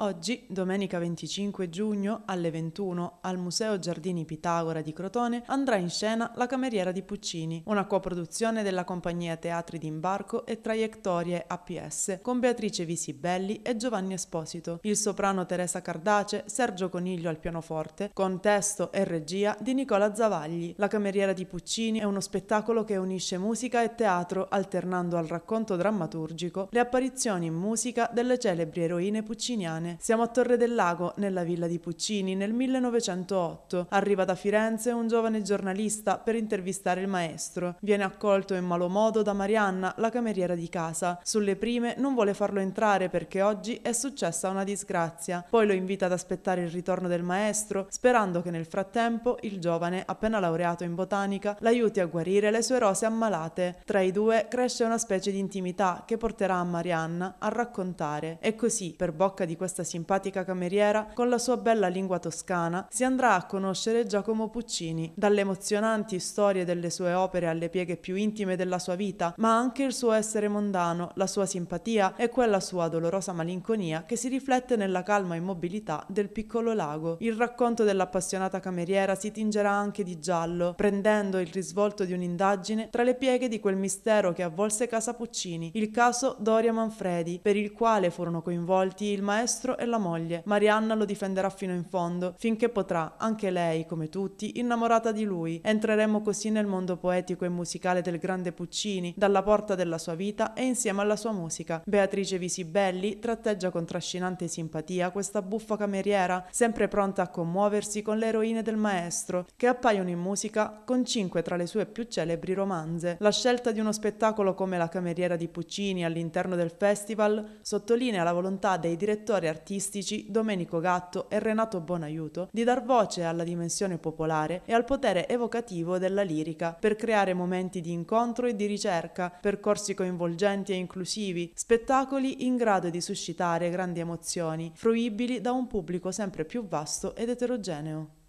Oggi, domenica 25 giugno alle 21 al Museo Giardini Pitagora di Crotone andrà in scena La cameriera di Puccini, una coproduzione della compagnia Teatri d'Imbarco e Traiettorie APS con Beatrice Visibelli e Giovanni Esposito, il soprano Teresa Cardace, Sergio Coniglio al pianoforte, con testo e regia di Nicola Zavagli. La cameriera di Puccini è uno spettacolo che unisce musica e teatro alternando al racconto drammaturgico le apparizioni in musica delle celebri eroine pucciniane italiane. Siamo a Torre del Lago, nella villa di Puccini, nel 1908. Arriva da Firenze un giovane giornalista per intervistare il maestro. Viene accolto in malo modo da Marianna, la cameriera di casa. Sulle prime non vuole farlo entrare perché oggi è successa una disgrazia. Poi lo invita ad aspettare il ritorno del maestro, sperando che nel frattempo il giovane, appena laureato in botanica, l'aiuti a guarire le sue rose ammalate. Tra i due cresce una specie di intimità che porterà a Marianna a raccontare. E così, per bocca di questa questa simpatica cameriera, con la sua bella lingua toscana, si andrà a conoscere Giacomo Puccini, dalle emozionanti storie delle sue opere alle pieghe più intime della sua vita, ma anche il suo essere mondano, la sua simpatia e quella sua dolorosa malinconia che si riflette nella calma immobilità del piccolo lago. Il racconto dell'appassionata cameriera si tingerà anche di giallo, prendendo il risvolto di un'indagine tra le pieghe di quel mistero che avvolse casa Puccini, il caso Doria Manfredi, per il quale furono coinvolti il maestro maestro e la moglie. Marianna lo difenderà fino in fondo, finché potrà, anche lei, come tutti, innamorata di lui. Entreremo così nel mondo poetico e musicale del grande Puccini, dalla porta della sua vita e insieme alla sua musica. Beatrice Visibelli tratteggia con trascinante simpatia questa buffa cameriera, sempre pronta a commuoversi con le eroine del maestro, che appaiono in musica con cinque tra le sue più celebri romanze. La scelta di uno spettacolo come La cameriera di Puccini all'interno del festival sottolinea la volontà dei direttori artistici artistici Domenico Gatto e Renato Bonaiuto di dar voce alla dimensione popolare e al potere evocativo della lirica per creare momenti di incontro e di ricerca, percorsi coinvolgenti e inclusivi, spettacoli in grado di suscitare grandi emozioni, fruibili da un pubblico sempre più vasto ed eterogeneo.